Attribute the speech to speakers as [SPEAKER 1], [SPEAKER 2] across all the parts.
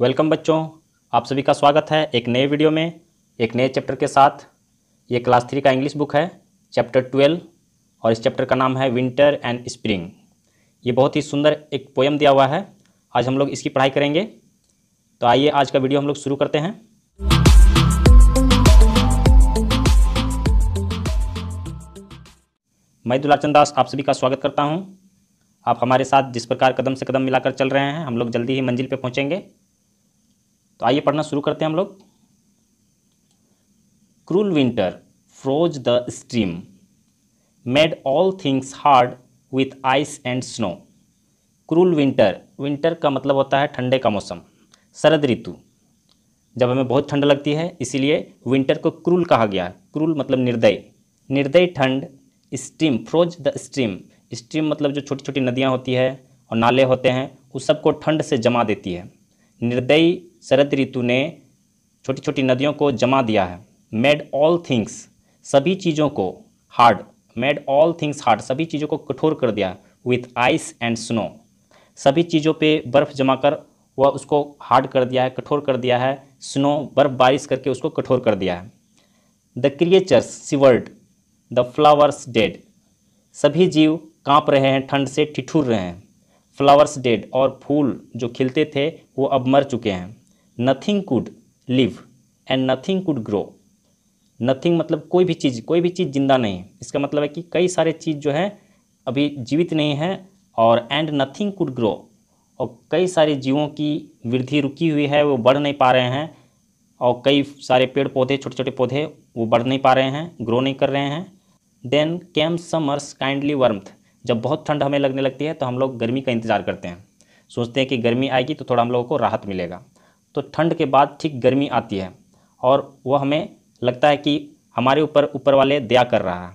[SPEAKER 1] Welcome बच्चों आप सभी का स्वागत है एक नए वीडियो में एक नए चैप्टर के साथ ये क्लास थ्री का इंग्लिश बुक है चैप्टर ट्वेल्व और इस चैप्टर का नाम है विंटर एंड स्प्रिंग ये बहुत ही सुंदर एक पोएम दिया हुआ है आज हम लोग इसकी पढ़ाई करेंगे तो आइए आज का वीडियो हम लोग शुरू करते हैं मैं दुलाचंद दास आप सभी का स्वागत करता हूँ आप हमारे साथ जिस प्रकार कदम से कदम मिलाकर चल रहे हैं हम लोग जल्दी ही मंजिल पर पहुँचेंगे तो आइए पढ़ना शुरू करते हैं हम लोग cruel winter froze the stream made all things hard with ice and snow cruel winter winter का मतलब होता है ठंडे का मौसम शरद ऋतु जब हमें बहुत ठंड लगती है इसीलिए विंटर को क्रूल कहा गया है क्रूल मतलब निर्दय निर्दय ठंड stream froze the stream stream मतलब जो छोटी छोटी नदियाँ होती है और नाले होते हैं उस सबको ठंड से जमा देती है निर्दयी शरद ऋतु ने छोटी छोटी नदियों को जमा दिया है मेड ऑल थिंग्स सभी चीज़ों को hard made all things hard सभी चीज़ों को कठोर कर दिया विथ आइस एंड स्नो सभी चीज़ों पे बर्फ़ जमा कर वह उसको हार्ड कर दिया है कठोर कर दिया है स्नो बर्फ़ बारिश करके उसको कठोर कर दिया है the creatures shivered the flowers dead सभी जीव कांप रहे हैं ठंड से ठिठुर रहे हैं फ्लावर्स डेड और फूल जो खिलते थे वो अब मर चुके हैं nothing could live and nothing could grow nothing मतलब कोई भी चीज़ कोई भी चीज़ जिंदा नहीं है इसका मतलब है कि कई सारे चीज़ जो है अभी जीवित नहीं है और एंड नथिंग कुड ग्रो और कई सारे जीवों की वृद्धि रुकी हुई है वो बढ़ नहीं पा रहे हैं और कई सारे पेड़ पौधे छोटे छोटे पौधे वो बढ़ नहीं पा रहे हैं ग्रो नहीं कर रहे हैं then came summer's kindly warmth जब बहुत ठंड हमें लगने लगती है तो हम लोग गर्मी का इंतज़ार करते हैं सोचते हैं कि गर्मी आएगी तो थोड़ा हम लोगों को राहत मिलेगा तो ठंड के बाद ठीक गर्मी आती है और वह हमें लगता है कि हमारे ऊपर ऊपर वाले दया कर रहा है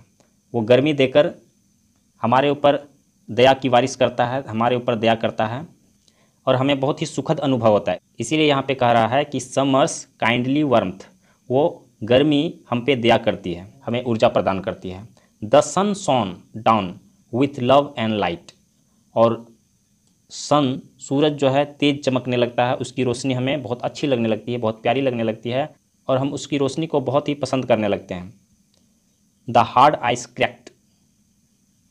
[SPEAKER 1] वो गर्मी देकर हमारे ऊपर दया की बारिश करता है हमारे ऊपर दया करता है और हमें बहुत ही सुखद अनुभव होता है इसीलिए यहाँ पे कह रहा है कि समर्स काइंडली वर्म्थ वो गर्मी हम पे दया करती है हमें ऊर्जा प्रदान करती है the sun shone down with love and light और सन सूरज जो है तेज़ चमकने लगता है उसकी रोशनी हमें बहुत अच्छी लगने लगती है बहुत प्यारी लगने लगती है और हम उसकी रोशनी को बहुत ही पसंद करने लगते हैं the hard ice cracked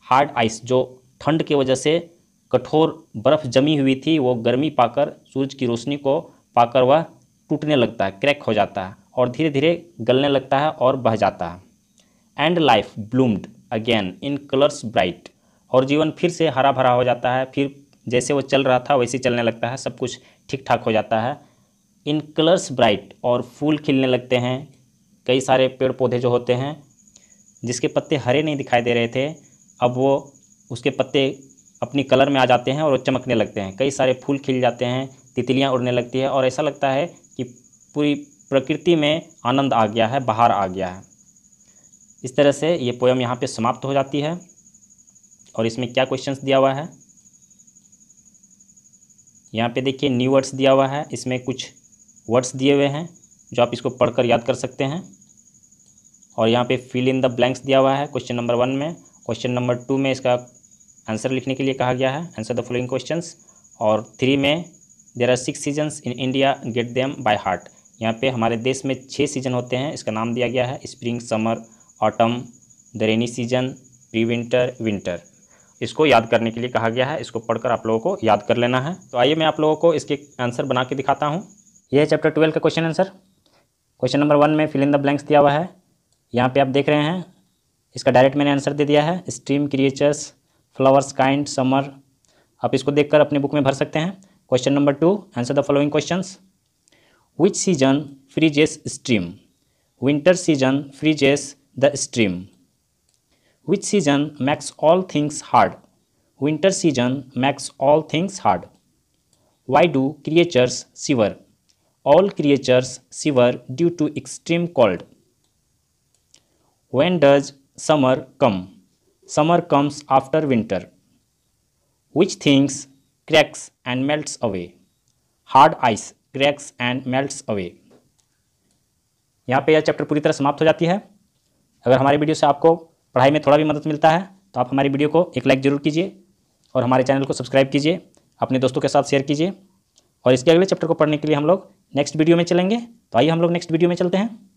[SPEAKER 1] hard ice जो ठंड की वजह से कठोर बर्फ़ जमी हुई थी वो गर्मी पाकर सूरज की रोशनी को पाकर वह टूटने लगता है क्रैक हो जाता है और धीरे धीरे गलने लगता है और बह जाता है and life bloomed again in colours bright और जीवन फिर से हरा भरा हो जाता है फिर जैसे वो चल रहा था वैसे चलने लगता है सब कुछ ठीक ठाक हो जाता है इन कलर्स ब्राइट और फूल खिलने लगते हैं कई सारे पेड़ पौधे जो होते हैं जिसके पत्ते हरे नहीं दिखाई दे रहे थे अब वो उसके पत्ते अपनी कलर में आ जाते हैं और वो चमकने लगते हैं कई सारे फूल खिल जाते हैं तितलियाँ उड़ने लगती है और ऐसा लगता है कि पूरी प्रकृति में आनंद आ गया है बाहर आ गया है इस तरह से ये पोएम यहाँ पे समाप्त हो जाती है और इसमें क्या क्वेश्चंस दिया हुआ है यहाँ पे देखिए न्यू वर्ड्स दिया हुआ है इसमें कुछ वर्ड्स दिए हुए हैं जो आप इसको पढ़कर याद कर सकते हैं और यहाँ पे फिल इन द ब्लैंक्स दिया हुआ है क्वेश्चन नंबर वन में क्वेश्चन नंबर टू में इसका आंसर लिखने के लिए कहा गया है आंसर द फॉलोइंग क्वेश्चन और थ्री में there are six seasons in India get them by heart यहाँ पे हमारे देश में छः सीजन होते हैं इसका नाम दिया गया है spring summer autumn the rainy season pre winter winter इसको याद करने के लिए कहा गया है इसको पढ़कर आप लोगों को याद कर लेना है तो आइए मैं आप लोगों को इसके आंसर बना के दिखाता हूँ यह है चैप्टर ट्वेल्व का question answer question number one में फिल इन द ब्लैंक्स दिया हुआ है यहाँ पे आप देख रहे हैं इसका डायरेक्ट मैंने आंसर दे दिया है stream creatures flowers kind summer आप इसको देख अपने बुक में भर सकते हैं question number two answer the following question which season freezes stream winter season freezes the stream which season makes all things hard winter season makes all things hard why do creatures shiver all creatures shiver due to extreme cold when does summer come summer comes after winter which things cracks and melts away Hard ice cracks and melts away. यहाँ पे यह chapter पूरी तरह समाप्त हो जाती है अगर हमारी वीडियो से आपको पढ़ाई में थोड़ा भी मदद मिलता है तो आप हमारी वीडियो को एक लाइक ज़रूर कीजिए और हमारे चैनल को सब्सक्राइब कीजिए अपने दोस्तों के साथ शेयर कीजिए और इसके अगले चैप्टर को पढ़ने के लिए हम लोग नेक्स्ट वीडियो में चलेंगे तो आइए हम लोग नेक्स्ट वीडियो में चलते हैं